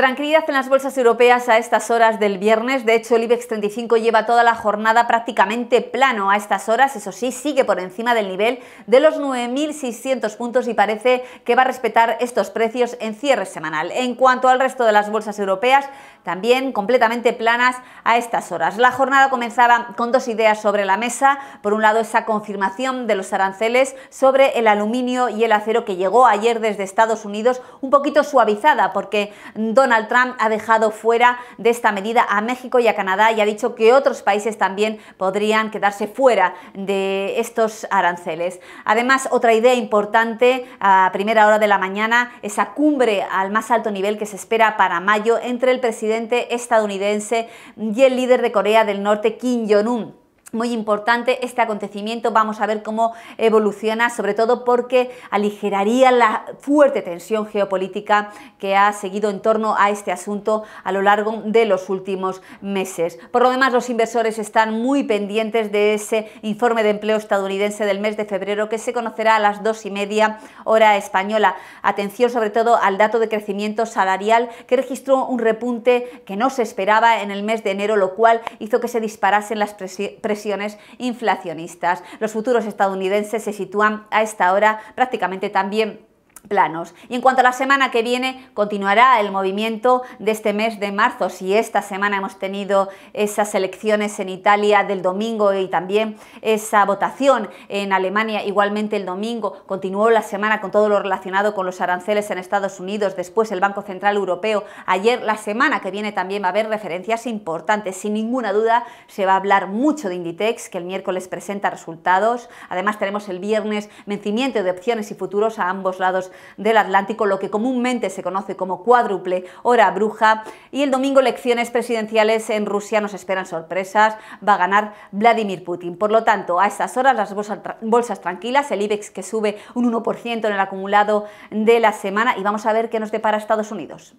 Tranquilidad en las bolsas europeas a estas horas del viernes. De hecho, el IBEX 35 lleva toda la jornada prácticamente plano a estas horas. Eso sí, sigue por encima del nivel de los 9.600 puntos y parece que va a respetar estos precios en cierre semanal. En cuanto al resto de las bolsas europeas, también completamente planas a estas horas. La jornada comenzaba con dos ideas sobre la mesa. Por un lado, esa confirmación de los aranceles sobre el aluminio y el acero que llegó ayer desde Estados Unidos, un poquito suavizada porque Donald Donald Trump ha dejado fuera de esta medida a México y a Canadá y ha dicho que otros países también podrían quedarse fuera de estos aranceles. Además, otra idea importante a primera hora de la mañana, esa cumbre al más alto nivel que se espera para mayo entre el presidente estadounidense y el líder de Corea del Norte, Kim Jong-un muy importante este acontecimiento, vamos a ver cómo evoluciona, sobre todo porque aligeraría la fuerte tensión geopolítica que ha seguido en torno a este asunto a lo largo de los últimos meses. Por lo demás, los inversores están muy pendientes de ese informe de empleo estadounidense del mes de febrero que se conocerá a las dos y media hora española. Atención sobre todo al dato de crecimiento salarial que registró un repunte que no se esperaba en el mes de enero, lo cual hizo que se disparasen las presiones inflacionistas. Los futuros estadounidenses se sitúan a esta hora prácticamente también planos. Y en cuanto a la semana que viene, continuará el movimiento de este mes de marzo. Si esta semana hemos tenido esas elecciones en Italia del domingo y también esa votación en Alemania igualmente el domingo, continuó la semana con todo lo relacionado con los aranceles en Estados Unidos, después el Banco Central Europeo, ayer la semana que viene también va a haber referencias importantes. Sin ninguna duda se va a hablar mucho de Inditex, que el miércoles presenta resultados. Además tenemos el viernes vencimiento de opciones y futuros a ambos lados del Atlántico, lo que comúnmente se conoce como cuádruple hora bruja. Y el domingo elecciones presidenciales en Rusia nos esperan sorpresas, va a ganar Vladimir Putin. Por lo tanto, a estas horas las bolsas, bolsas tranquilas, el IBEX que sube un 1% en el acumulado de la semana y vamos a ver qué nos depara Estados Unidos.